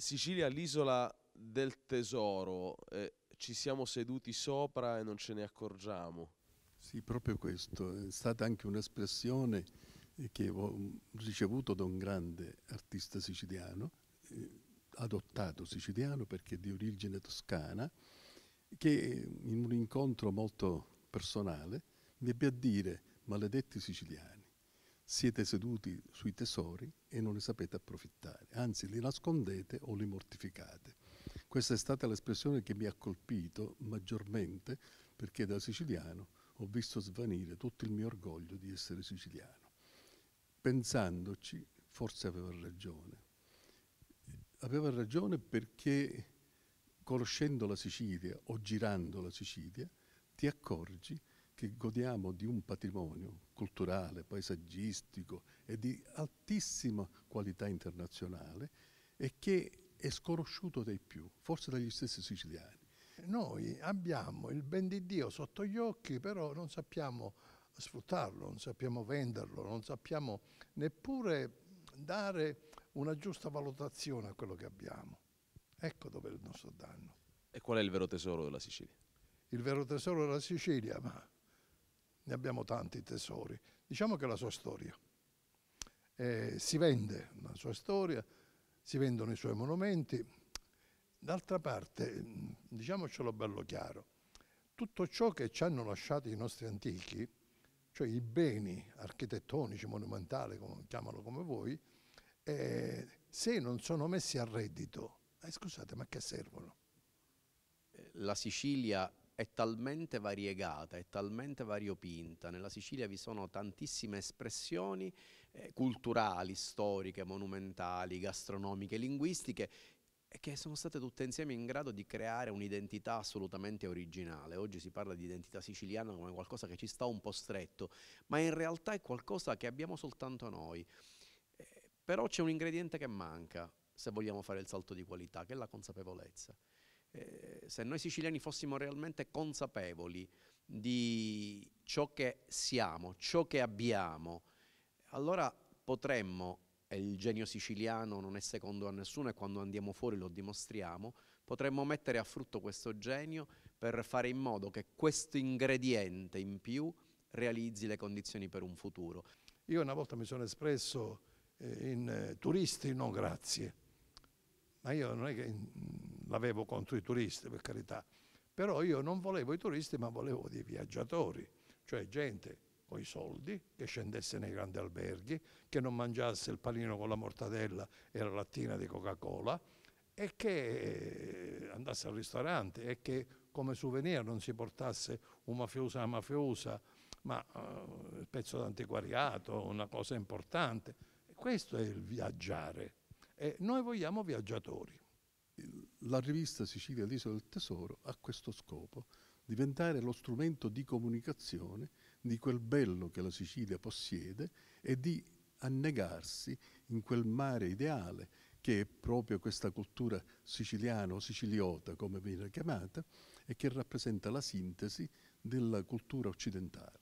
Sicilia, l'isola del tesoro, eh, ci siamo seduti sopra e non ce ne accorgiamo. Sì, proprio questo. È stata anche un'espressione eh, che ho ricevuto da un grande artista siciliano, eh, adottato siciliano perché di origine toscana, che in un incontro molto personale mi ebbe a dire maledetti siciliani siete seduti sui tesori e non ne sapete approfittare, anzi li nascondete o li mortificate. Questa è stata l'espressione che mi ha colpito maggiormente perché da siciliano ho visto svanire tutto il mio orgoglio di essere siciliano. Pensandoci, forse aveva ragione. Aveva ragione perché conoscendo la Sicilia o girando la Sicilia ti accorgi che che godiamo di un patrimonio culturale, paesaggistico e di altissima qualità internazionale e che è sconosciuto dai più, forse dagli stessi siciliani. Noi abbiamo il ben di Dio sotto gli occhi, però non sappiamo sfruttarlo, non sappiamo venderlo, non sappiamo neppure dare una giusta valutazione a quello che abbiamo. Ecco dove è il nostro danno. E qual è il vero tesoro della Sicilia? Il vero tesoro della Sicilia, ma ne abbiamo tanti tesori. Diciamo che è la sua storia. Eh, si vende la sua storia, si vendono i suoi monumenti. D'altra parte, mm, diciamocelo bello chiaro, tutto ciò che ci hanno lasciato i nostri antichi, cioè i beni architettonici, monumentali, come, chiamalo come vuoi, eh, se non sono messi a reddito, eh, scusate, ma che servono? Eh, la Sicilia è talmente variegata, è talmente variopinta, nella Sicilia vi sono tantissime espressioni eh, culturali, storiche, monumentali, gastronomiche, linguistiche, che sono state tutte insieme in grado di creare un'identità assolutamente originale. Oggi si parla di identità siciliana come qualcosa che ci sta un po' stretto, ma in realtà è qualcosa che abbiamo soltanto noi. Eh, però c'è un ingrediente che manca se vogliamo fare il salto di qualità, che è la consapevolezza eh, se noi siciliani fossimo realmente consapevoli di ciò che siamo, ciò che abbiamo, allora potremmo, e il genio siciliano non è secondo a nessuno e quando andiamo fuori lo dimostriamo, potremmo mettere a frutto questo genio per fare in modo che questo ingrediente in più realizzi le condizioni per un futuro. Io una volta mi sono espresso eh, in eh, turisti no grazie, ma io non è che l'avevo contro i turisti per carità, però io non volevo i turisti ma volevo dei viaggiatori, cioè gente con i soldi, che scendesse nei grandi alberghi, che non mangiasse il panino con la mortadella e la lattina di Coca-Cola e che andasse al ristorante e che come souvenir non si portasse un mafioso a mafiosa, ma uh, il pezzo d'antiquariato, una cosa importante. Questo è il viaggiare e noi vogliamo viaggiatori la rivista Sicilia l'Isola del Tesoro ha questo scopo, diventare lo strumento di comunicazione di quel bello che la Sicilia possiede e di annegarsi in quel mare ideale che è proprio questa cultura siciliana o siciliota, come viene chiamata, e che rappresenta la sintesi della cultura occidentale.